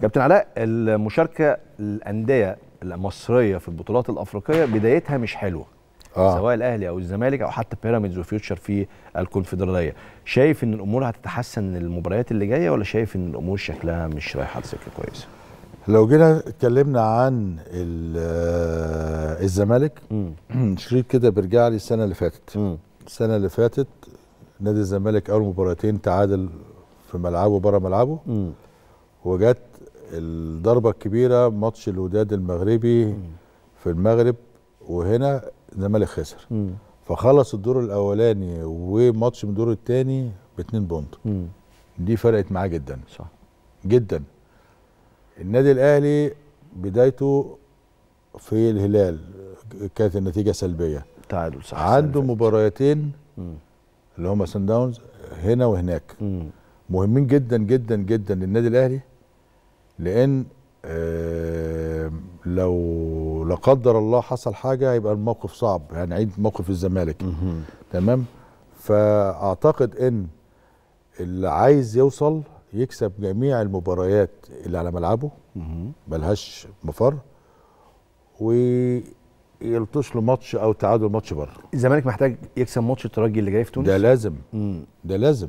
كابتن علاء المشاركه الانديه المصريه في البطولات الافريقيه بدايتها مش حلوه آه. سواء الاهلي او الزمالك او حتى بيراميدز وفيوتشر في الكونفدراليه شايف ان الامور هتتحسن المباريات اللي جايه ولا شايف ان الامور شكلها مش رايحه سكه كويسه لو جينا اتكلمنا عن آه، الزمالك شريط كده بيرجع لي السنه اللي فاتت م. السنه اللي فاتت نادي الزمالك اول مباراتين تعادل في ملعبه بره ملعبه م. وجت الضربه الكبيره ماتش الوداد المغربي في المغرب وهنا الزمالك خسر فخلص الدور الاولاني وماتش من الدور الثاني باتنين بونت دي فرقت معاه جدا صح جدا النادي الاهلي بدايته في الهلال كانت النتيجه سلبيه تعادل صح عنده مباراتين اللي هما سان داونز هنا وهناك مهمين جدا جدا جدا للنادي الاهلي لان لو لا قدر الله حصل حاجه هيبقى الموقف صعب هنعيد يعني عيد موقف الزمالك تمام فاعتقد ان اللي عايز يوصل يكسب جميع المباريات اللي على ملعبه ملهاش مفر ويلطش له ماتش او تعادل ماتش بره الزمالك محتاج يكسب ماتش الترجي اللي جاي في تونس ده لازم ده لازم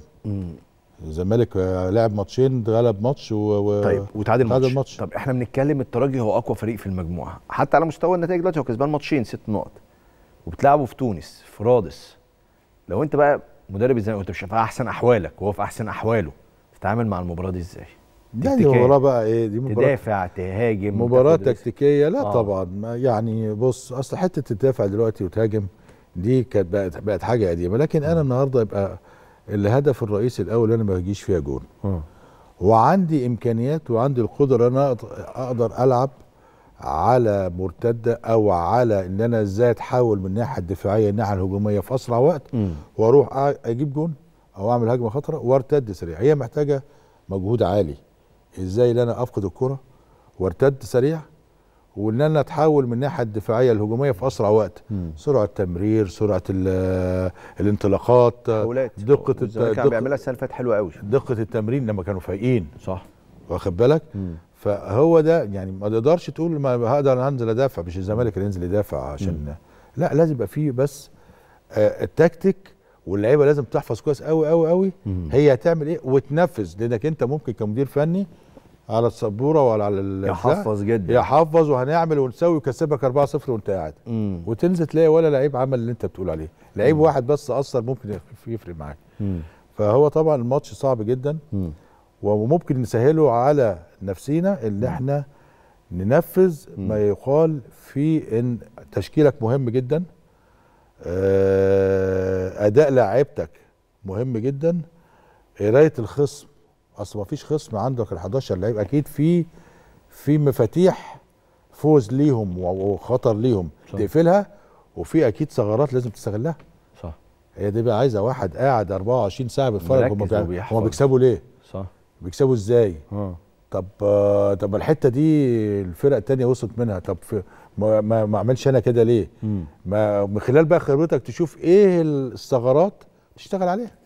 الزمالك لعب ماتشين غلب ماتش و... طيب وتعادل ماتش. ماتش طب احنا بنتكلم الترجي هو اقوى فريق في المجموعه حتى على مستوى النتائج دلوقتي هو كسبان ماتشين ست نقط وبتلعبه في تونس في رادس لو انت بقى مدرب الزمالك وانت مش في احسن احوالك وهو في احسن احواله تتعامل مع المباراه دي ازاي؟ لا دي مباراه بقى ايه دي مباراه تدافع تهاجم مباراه تكتيكيه لا آه. طبعا يعني بص اصل حته تدافع دلوقتي وتهاجم دي كانت بقت بقت حاجه قديمه لكن انا النهارده يبقى الهدف الرئيسي الاول انا ما بجيش فيها جون م. آه. وعندي امكانيات وعندي القدره انا اقدر العب على مرتده او على ان انا ازاي اتحول من الناحيه الدفاعيه الناحيه الهجوميه في اسرع وقت م. واروح اجيب جون او اعمل هجمه خطره وارتد سريع هي محتاجه مجهود عالي ازاي ان انا افقد الكره وارتد سريع وان انا اتحول من الناحيه الدفاعيه الهجوميه في اسرع وقت م. سرعه التمرير سرعه آه، الانطلاقات آه، دقه كان بيعملها السنه اللي فاتت حلوه قوي دقه التمرين لما كانوا فايقين صح واخد بالك فهو ده يعني ما تقدرش تقول ما هقدر انزل ادافع مش الزمالك اللي ينزل يدافع عشان م. لا لازم يبقى فيه بس آه التكتيك واللعيبه لازم تحفظ كويس قوي قوي قوي هي هتعمل ايه وتنفذ لانك انت ممكن كمدير فني على السبوره وعلى على يحفظ جدا يحفظ وهنعمل ونسوي ويكسبك 4 0 وانت قاعد وتنزل تلاقي ولا لعيب عمل اللي انت بتقول عليه لعيب مم. واحد بس اثر ممكن يفرق معاك فهو طبعا الماتش صعب جدا مم. وممكن نسهله على نفسينا اللي احنا ننفذ ما يقال في ان تشكيلك مهم جدا آه، اداء لاعيبتك مهم جدا قرايه الخصم اصل ما فيش خصم عندك ال 11 لعيب اكيد في في مفاتيح فوز ليهم وخطر ليهم صح. تقفلها وفي اكيد ثغرات لازم تستغلها صح هي دي بقى عايزه واحد قاعد 24 ساعه بيتفرج هم بيكسبوا ليه؟ صح بيكسبوا ازاي؟ اه طب طب الحته دي الفرق التانية وصلت منها طب في ما, ما, ما اعملش انا كده ليه؟ مم. ما من خلال بقى خبرتك تشوف ايه الثغرات تشتغل عليها